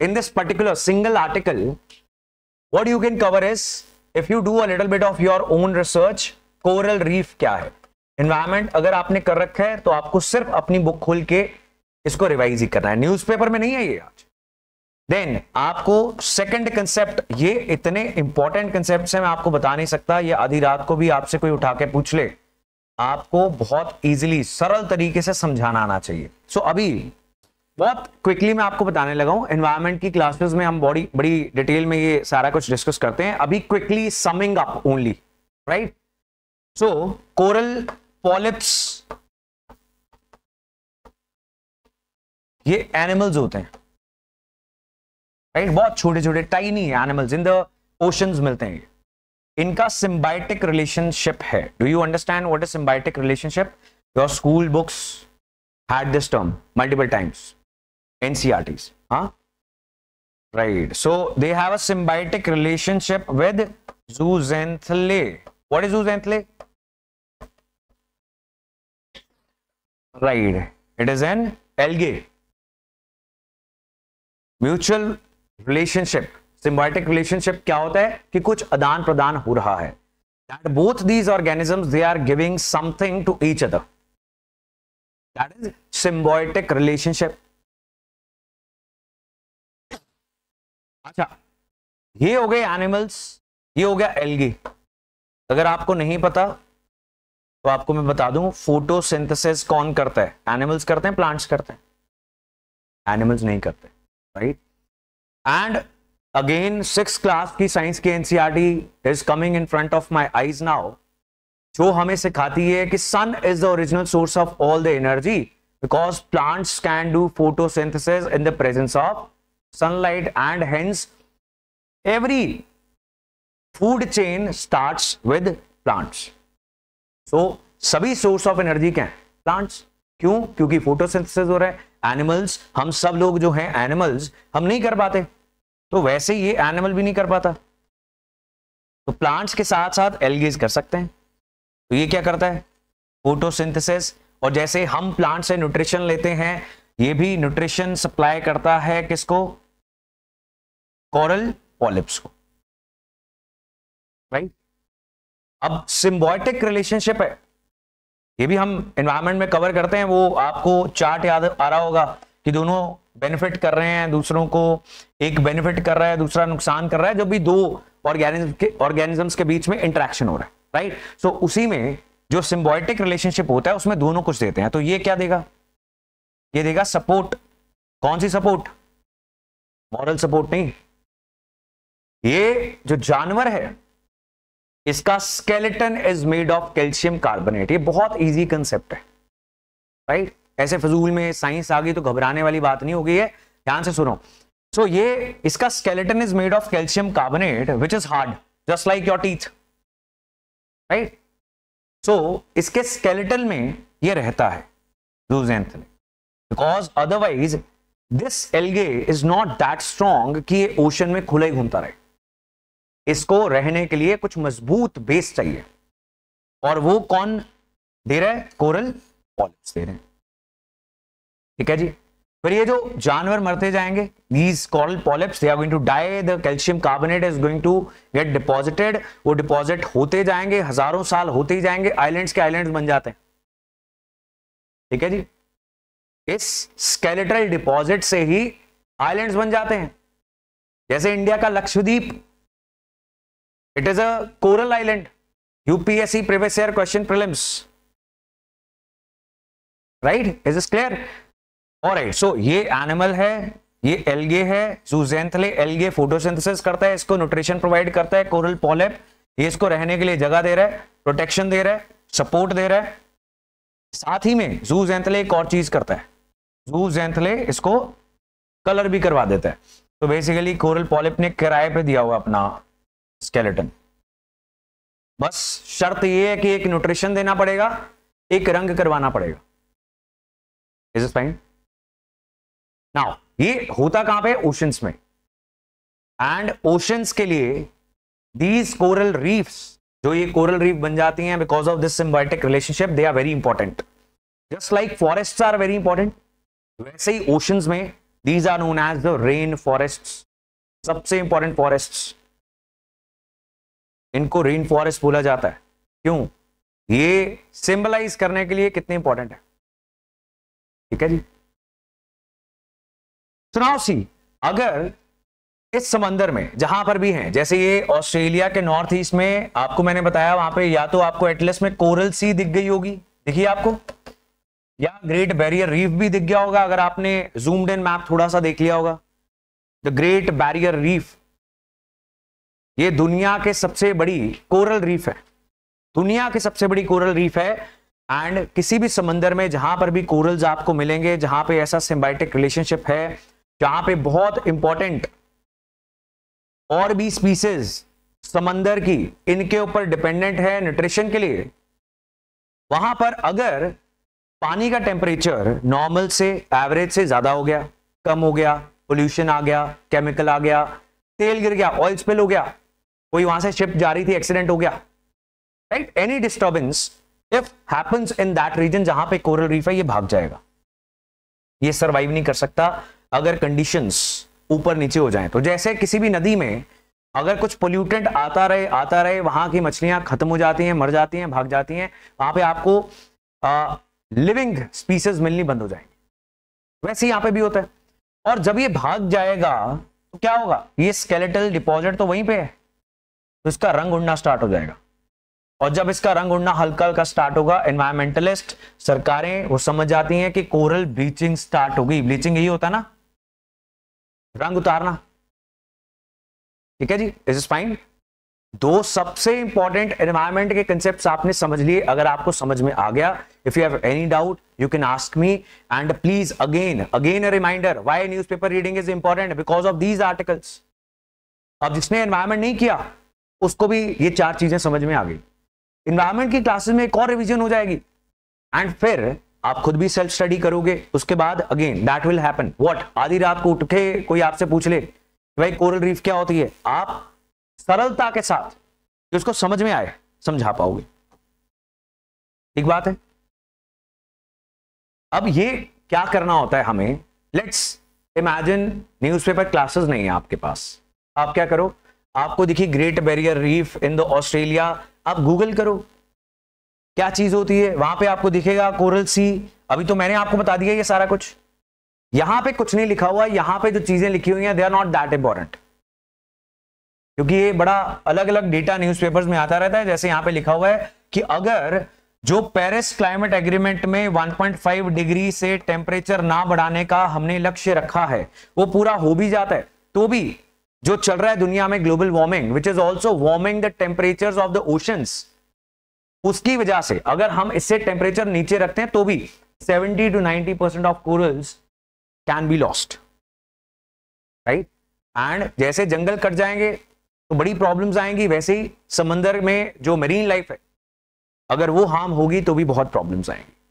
in this particular single article, what you can cover is if you do a little bit of your own research, coral reef क्या है environment अगर आपने कर रखा है तो आपको सिर्फ अपनी बुक खोल के इसको रिवाइज ही करना है न्यूज़पेपर में नहीं है ये आज देन आपको सेकंड कंसेप्ट ये इतने इंपॉर्टेंट कंसेप्ट से मैं आपको बता नहीं सकता ये आधी रात को भी आपसे कोई उठा के पूछ ले आपको बहुत इजीली सरल तरीके से समझाना आना चाहिए सो so, अभी अब क्विकली मैं आपको बताने लगा हूं एनवायरमेंट की क्लासेस में हम बॉडी बड़ी डिटेल में ये सारा कुछ डिस्कस करते हैं अभी quickly summing up only right so coral polyps ये एनिमल्स होते हैं राइट right? बहुत छोटे छोटे tiny animals in the ocean मिलते हैं इनका सिम्बायोटिक रिलेशनशिप है do you understand what is symbiotic relationship your school books had this term multiple times NCRTs. Huh? Right. So they have a symbiotic relationship with zooxanthellae. What is zooxanthellae? Right. It is an algae. Mutual relationship symbiotic relationship क्या होता है कि कुछ आदान प्रदान हो रहा है that both these organisms they are giving something to each other that is symbiotic relationship अच्छा ये हो गए एनिमल्स ये हो गया एलगी अगर आपको नहीं पता तो आपको मैं बता दूं फोटोसिंथेसिस कौन करता है एनिमल्स करते हैं प्लांट्स करते हैं एनिमल्स नहीं करते right and again six class की साइंस की NCERT is coming in front of my eyes now जो हमें सिखाती है कि sun is the original source of all the energy because plants can do photosynthesis in the presence of sunlight and hence every food chain starts with plants. So सभी source of energy क्या है plants क्यों क्योंकि photosynthesis हो रहा है animals हम सब लोग जो हैं एनिमल्स हम नहीं कर पाते तो वैसे ये एनिमल भी नहीं कर पाता तो प्लांट्स के साथ साथ एलगीज कर सकते हैं तो ये क्या करता है फोटोसिंथेसिस और जैसे हम प्लांट से न्यूट्रिशन लेते हैं ये भी न्यूट्रिशन सप्लाई करता है किसको कॉरल पॉलिप्स को राइट अब सिम्बॉयटिक रिलेशनशिप है ये भी हम एनवायरमेंट में कवर करते हैं वो आपको चार्ट याद आ रहा होगा कि दोनों बेनिफिट कर रहे हैं दूसरों को एक बेनिफिट कर रहा है दूसरा नुकसान कर रहा है जब भी दो ऑर्गेनिज्म के ऑर्गेनिजम्स के बीच में इंटरेक्शन हो रहा है राइट सो so, उसी में जो सिम्बॉयटिक रिलेशनशिप होता है उसमें दोनों कुछ देते हैं तो ये क्या देगा ये देगा सपोर्ट कौन सी सपोर्ट मॉरल सपोर्ट नहीं ये जो जानवर है इसका skeleton is made of calcium carbonate ये बहुत इजी कंसेप्ट है राइट ऐसे फजूल में साइंस आ गई तो घबराने वाली बात नहीं हो गई है ध्यान से सुनो सो so, ये इसका skeleton is made of calcium carbonate which is hard just like your teeth right so इसके स्केलेटन में ये रहता है because otherwise this algae is not that strong कि ये ओशन में खुला ही घूमता रहे इसको रहने के लिए कुछ मजबूत बेस चाहिए और वो कौन दे रहा है कोरल पॉलिप्स दे रहे ठीक है जी फिर ये जो जानवर मरते जाएंगे these coral polyps they are going to die the calcium carbonate is going to get deposited वो डिपॉजिट होते जाएंगे हजारों साल होते ही जाएंगे आइलैंड के आइलैंड बन जाते हैं ठीक है जी इस स्केलेटल डिपॉजिट से ही आइलैंड्स बन जाते हैं जैसे इंडिया का Lakshadweep it is a coral island UPSC previous year question prelims right is is clear और राइट सो ये एनिमल है ये एलगे है जूजेंथले एलगे फोटोसिंथेसिस करता है इसको न्यूट्रिशन प्रोवाइड करता है कोरल पॉलेप ये इसको रहने के लिए जगह दे रहा है प्रोटेक्शन दे रहा है सपोर्ट दे रहा है साथ ही में जूजेंथले एक और चीज करता है जूजेंथले इसको कलर भी करवा देता है तो बेसिकली कोरल पॉलिप ने किराए पे दिया हुआ अपना स्केलेटन बस शर्त यह है कि एक न्यूट्रिशन देना पड़ेगा एक रंग करवाना पड़ेगा इज फाइन नाउ ये होता कहां पे ओशंस में एंड ओशंस के लिए दीज कोरल रीफ्स जो ये कोरल रीफ बन जाती हैं because of this symbiotic relationship they are very important just like forest are very important वैसे ही ओशंस में these are known as the rain forest सबसे इंपॉर्टेंट फॉरेस्ट इनको रेन फॉरेस्ट बोला जाता है क्यों ये सिंबलाइज करने के लिए कितने इंपॉर्टेंट है ठीक है जी सुनाओ सी अगर इस समंदर में जहां पर भी हैं जैसे ये ऑस्ट्रेलिया के नॉर्थ ईस्ट में आपको मैंने बताया वहां पे या तो आपको एटलस में कोरल सी दिख गई होगी देखिए आपको या ग्रेट बैरियर रीफ भी दिख गया होगा अगर आपने जूम्ड इन मैप थोड़ा सा देख लिया होगा द ग्रेट बैरियर रीफ ये दुनिया के सबसे बड़ी कोरल रीफ है दुनिया की सबसे बड़ी कोरल रीफ है एंड किसी भी समंदर में जहां पर भी कोरल्स आपको मिलेंगे जहां पे ऐसा सिम्बाइटिक रिलेशनशिप है जहां पे बहुत इंपॉर्टेंट और भी स्पीसीज समंदर की इनके ऊपर डिपेंडेंट है न्यूट्रिशन के लिए वहां पर अगर पानी का टेम्परेचर नॉर्मल से एवरेज से ज्यादा हो गया कम हो गया पोल्यूशन आ गया केमिकल आ गया तेल गिर गया ऑयल स्पिल हो गया कोई वहां से शिप जा रही थी एक्सीडेंट हो गया right any disturbance if happens in that region जहां पे कोरल रीफ है ये भाग जाएगा ये सर्वाइव नहीं कर सकता अगर कंडीशंस ऊपर नीचे हो जाए तो जैसे किसी भी नदी में अगर कुछ पोल्यूटेंट आता रहे आता रहे वहां की मछलियां खत्म हो जाती हैं मर जाती हैं भाग जाती हैं वहां पे आपको आ, लिविंग स्पीसीज मिलनी बंद हो जाएंगी वैसे यहां पे भी होता है और जब ये भाग जाएगा तो क्या होगा ये स्केलेटल डिपॉजिट तो वहीं पे है तो इसका रंग उड़ना स्टार्ट हो जाएगा और जब इसका रंग उड़ना हल्का हल्का स्टार्ट होगा एनवायरमेंटलिस्ट सरकारें वो समझ जाती हैं कि कोरल ब्लीचिंग स्टार्ट होगी ब्लीचिंग यही होता ना रंग उतारना ठीक है जी इज इज फाइन दो सबसे इंपॉर्टेंट एनवायरमेंट के कंसेप्ट आपने समझ लिए अगर आपको समझ में आ गया if you have any doubt you can ask me and please again again a reminder why newspaper reading is important because of these articles अब जिसने एनवायरमेंट नहीं किया उसको भी ये चार चीजें समझ में आ गई इन्वायरमेंट की क्लासेस में एक और रिविजन हो जाएगी एंड फिर आप खुद भी सेल्फ स्टडी करोगे उसके बाद again that will happen what आधी रात को उठे कोई आपसे पूछ ले भाई कोरल रीफ क्या होती है आप सरलता के साथ कि उसको समझ में आए समझा पाओगे एक बात है अब ये क्या करना होता है हमें लेट्स इमेजिन न्यूज़पेपर क्लासेस नहीं है आपके पास आप क्या करो आपको दिखी Great Barrier Reef in the Australia आप गूगल करो क्या चीज होती है वहां पे आपको दिखेगा कोरल सी अभी तो मैंने आपको बता दिया ये सारा कुछ यहां पे कुछ नहीं लिखा हुआ यहां पे जो चीजें लिखी हुई हैं they are not that important क्योंकि ये बड़ा अलग अलग डेटा न्यूज में आता रहता है जैसे यहां पर लिखा हुआ है कि अगर जो पेरिस क्लाइमेट एग्रीमेंट में 1.5 डिग्री से टेम्परेचर ना बढ़ाने का हमने लक्ष्य रखा है वो पूरा हो भी जाता है तो भी जो चल रहा है दुनिया में global warming which is also warming the temperature of the oceans उसकी वजह से अगर हम इससे टेम्परेचर नीचे रखते हैं तो भी 70 to 90 percent of corals can be lost right and जैसे जंगल कट जाएंगे तो बड़ी प्रॉब्लम्स आएंगी वैसे ही समंदर में जो मरीन लाइफ है अगर वो हार्म होगी तो भी बहुत प्रॉब्लम्स आएंगी